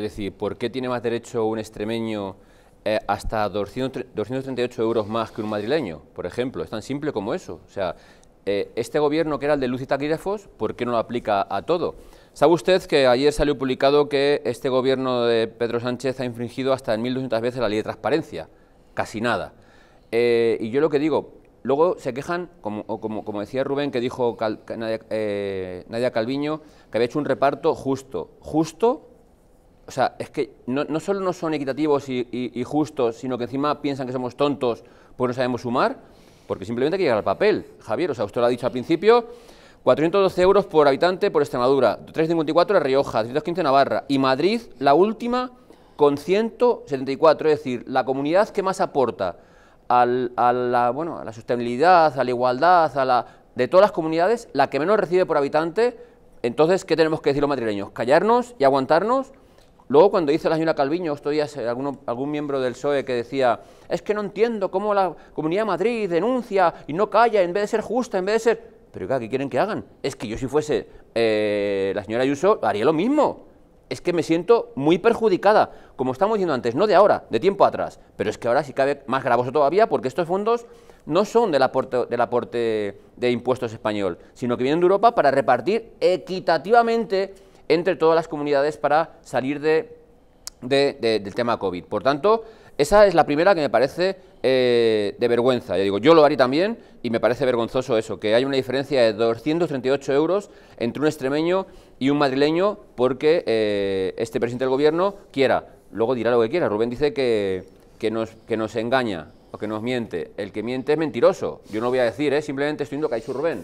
Es decir, ¿por qué tiene más derecho un extremeño eh, hasta 238 euros más que un madrileño, por ejemplo? Es tan simple como eso. O sea, eh, este gobierno que era el de luz y ¿por qué no lo aplica a todo? ¿Sabe usted que ayer salió publicado que este gobierno de Pedro Sánchez ha infringido hasta 1.200 veces la ley de transparencia? Casi nada. Eh, y yo lo que digo, luego se quejan, como, como, decía Rubén, que dijo Nadia Calviño, que había hecho un reparto justo. Justo o sea, es que no, solo no son equitativos y, justos, sino que encima piensan que somos tontos pues no sabemos sumar, porque simplemente hay que llegar al papel. Javier, o sea, usted lo ha dicho al principio, 412 euros por habitante por Extremadura, 354 en Rioja, 315 Navarra y Madrid, la última con 174, es decir, la comunidad que más aporta a, la, a la sostenibilidad, a la igualdad, a la, de todas las comunidades, la que menos recibe por habitante. Entonces, ¿qué tenemos que decir los madrileños? ¿Callarnos y aguantarnos? Luego, cuando dice la señora Calviño, estos días algún miembro del PSOE que decía, es que no entiendo cómo la Comunidad de Madrid denuncia y no calla, en vez de ser justa, en vez de ser... Pero ¿qué quieren que hagan? Es que yo si fuese eh, la señora Ayuso, haría lo mismo. Es que me siento muy perjudicada, como estamos diciendo antes, no de ahora, de tiempo atrás. Pero es que ahora sí cabe más gravoso todavía, porque estos fondos no son del aporte, del aporte de impuestos español, sino que vienen de Europa para repartir equitativamente entre todas las comunidades para salir de, del tema COVID. Por tanto, esa es la primera que me parece eh, de vergüenza. Yo digo, yo lo haré también y me parece vergonzoso eso, que hay una diferencia de 238 euros entre un extremeño y un madrileño porque eh, este presidente del gobierno quiera. Luego dirá lo que quiera. Rubén dice que, que, nos, que nos engaña o que nos miente. El que miente es mentiroso. Yo no voy a decir, ¿eh? simplemente estoy lo que hay su Rubén.